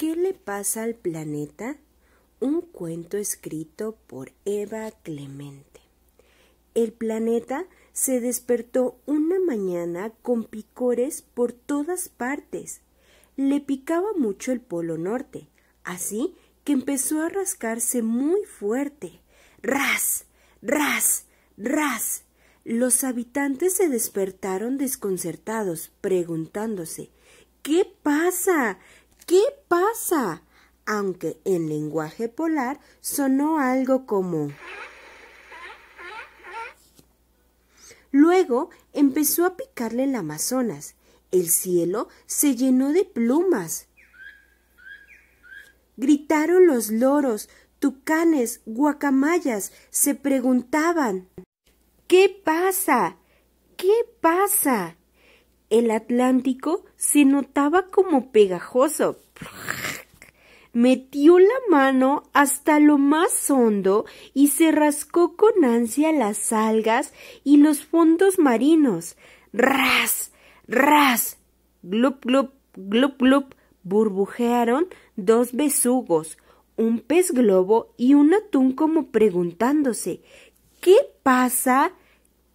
¿Qué le pasa al planeta? Un cuento escrito por Eva Clemente. El planeta se despertó una mañana con picores por todas partes. Le picaba mucho el polo norte, así que empezó a rascarse muy fuerte. ¡Ras! ¡Ras! ¡Ras! Los habitantes se despertaron desconcertados, preguntándose ¿Qué pasa? ¿Qué pasa? Aunque en lenguaje polar sonó algo como... Luego empezó a picarle el Amazonas. El cielo se llenó de plumas. Gritaron los loros, tucanes, guacamayas, se preguntaban ¿Qué pasa? ¿Qué pasa? el Atlántico se notaba como pegajoso. Metió la mano hasta lo más hondo y se rascó con ansia las algas y los fondos marinos. ¡Ras! ¡Ras! ¡Glup, glup, glup, glup! burbujearon dos besugos, un pez globo y un atún como preguntándose ¿Qué pasa?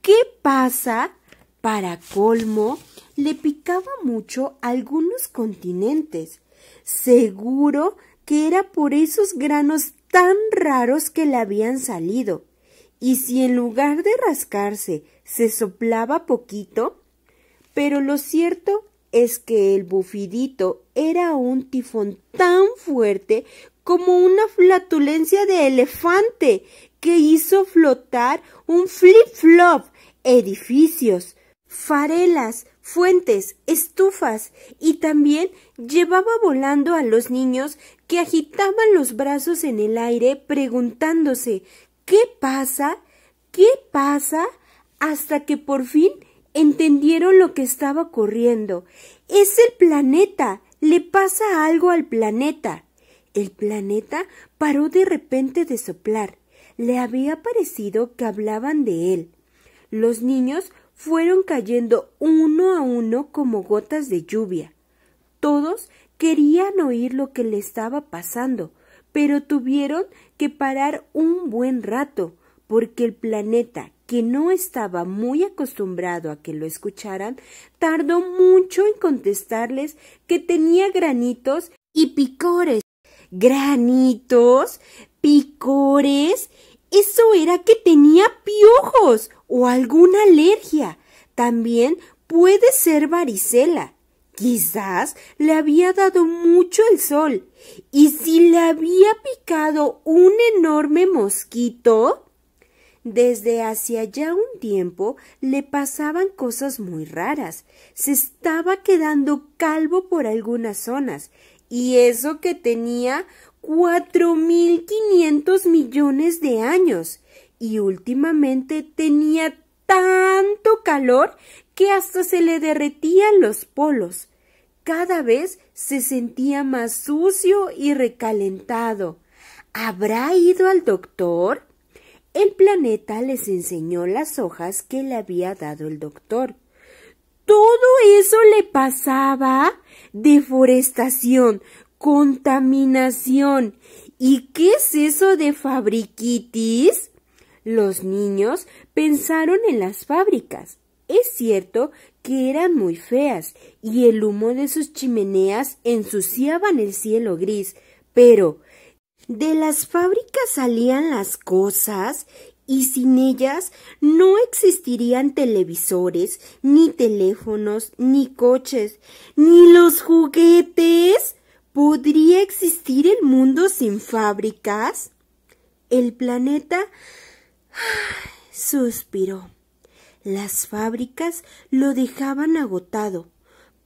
¿Qué pasa? Para colmo, le picaba mucho algunos continentes. Seguro que era por esos granos tan raros que le habían salido. Y si en lugar de rascarse se soplaba poquito, pero lo cierto es que el bufidito era un tifón tan fuerte como una flatulencia de elefante que hizo flotar un flip-flop, edificios, farelas, fuentes, estufas y también llevaba volando a los niños que agitaban los brazos en el aire preguntándose ¿Qué pasa? ¿Qué pasa? hasta que por fin entendieron lo que estaba ocurriendo. Es el planeta. Le pasa algo al planeta. El planeta paró de repente de soplar. Le había parecido que hablaban de él. Los niños fueron cayendo uno a uno como gotas de lluvia. Todos querían oír lo que le estaba pasando, pero tuvieron que parar un buen rato, porque el planeta, que no estaba muy acostumbrado a que lo escucharan, tardó mucho en contestarles que tenía granitos y picores. Granitos, picores eso era que tenía piojos o alguna alergia. También puede ser varicela. Quizás le había dado mucho el sol. ¿Y si le había picado un enorme mosquito? Desde hacía ya un tiempo le pasaban cosas muy raras. Se estaba quedando calvo por algunas zonas, y eso que tenía cuatro quinientos millones de años y últimamente tenía tanto calor que hasta se le derretían los polos. Cada vez se sentía más sucio y recalentado. ¿Habrá ido al doctor? El planeta les enseñó las hojas que le había dado el doctor. Todo eso le pasaba deforestación, contaminación. ¿Y qué es eso de fabriquitis? Los niños pensaron en las fábricas. Es cierto que eran muy feas y el humo de sus chimeneas ensuciaban el cielo gris, pero de las fábricas salían las cosas y sin ellas no existirían televisores, ni teléfonos, ni coches, ni los juguetes ¿Podría existir el mundo sin fábricas? El planeta suspiró. Las fábricas lo dejaban agotado.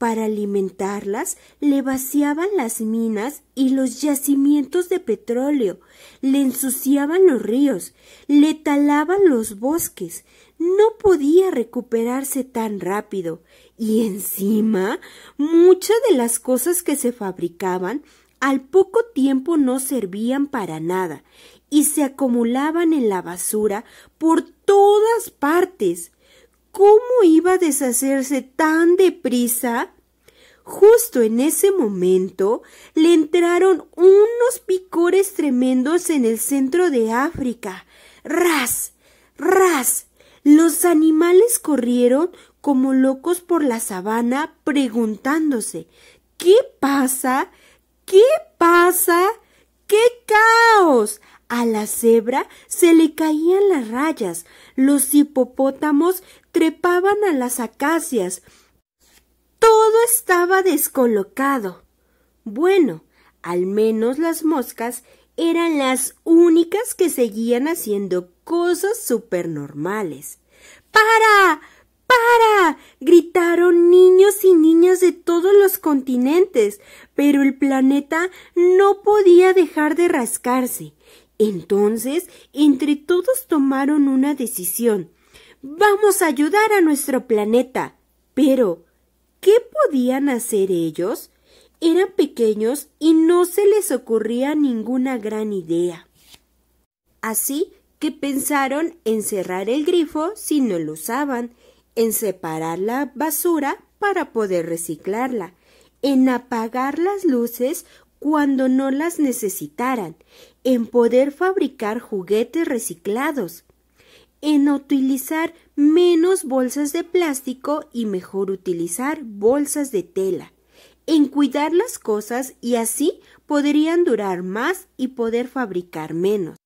Para alimentarlas, le vaciaban las minas y los yacimientos de petróleo, le ensuciaban los ríos, le talaban los bosques, no podía recuperarse tan rápido, y encima muchas de las cosas que se fabricaban al poco tiempo no servían para nada, y se acumulaban en la basura por todas partes. ¿Cómo iba a deshacerse tan deprisa? Justo en ese momento le entraron unos picores tremendos en el centro de África. ¡Ras! ¡Ras! Los animales corrieron como locos por la sabana preguntándose ¿Qué pasa? ¿Qué pasa? ¡Qué caos! A la cebra se le caían las rayas, los hipopótamos trepaban a las acacias. Todo estaba descolocado. Bueno, al menos las moscas eran las únicas que seguían haciendo cosas supernormales. ¡Para! ¡Para! gritaron niños y niñas de todos los continentes, pero el planeta no podía dejar de rascarse. Entonces, entre todos tomaron una decisión. Vamos a ayudar a nuestro planeta. Pero, ¿qué podían hacer ellos? Eran pequeños y no se les ocurría ninguna gran idea. Así que pensaron en cerrar el grifo si no lo usaban, en separar la basura para poder reciclarla, en apagar las luces cuando no las necesitaran, en poder fabricar juguetes reciclados, en utilizar menos bolsas de plástico y mejor utilizar bolsas de tela, en cuidar las cosas y así podrían durar más y poder fabricar menos.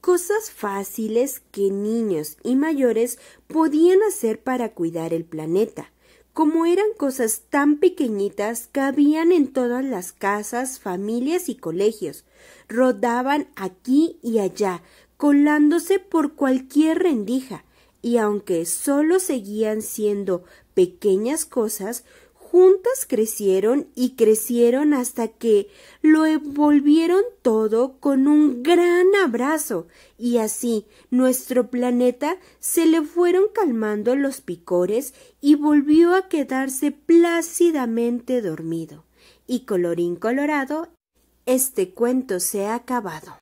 Cosas fáciles que niños y mayores podían hacer para cuidar el planeta. Como eran cosas tan pequeñitas, cabían en todas las casas, familias y colegios. Rodaban aquí y allá, colándose por cualquier rendija, y aunque solo seguían siendo pequeñas cosas, juntas crecieron y crecieron hasta que lo envolvieron todo con un gran abrazo y así nuestro planeta se le fueron calmando los picores y volvió a quedarse plácidamente dormido. Y colorín colorado, este cuento se ha acabado.